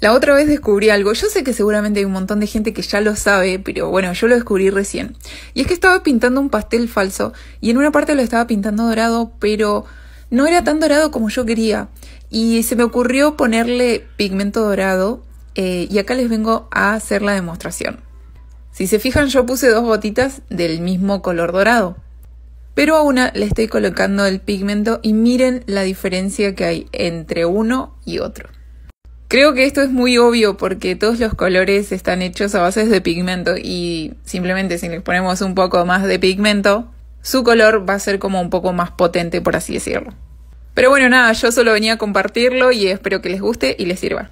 La otra vez descubrí algo, yo sé que seguramente hay un montón de gente que ya lo sabe, pero bueno, yo lo descubrí recién. Y es que estaba pintando un pastel falso y en una parte lo estaba pintando dorado, pero no era tan dorado como yo quería. Y se me ocurrió ponerle pigmento dorado eh, y acá les vengo a hacer la demostración. Si se fijan yo puse dos gotitas del mismo color dorado, pero a una le estoy colocando el pigmento y miren la diferencia que hay entre uno y otro. Creo que esto es muy obvio porque todos los colores están hechos a base de pigmento y simplemente si les ponemos un poco más de pigmento, su color va a ser como un poco más potente, por así decirlo. Pero bueno, nada, yo solo venía a compartirlo y espero que les guste y les sirva.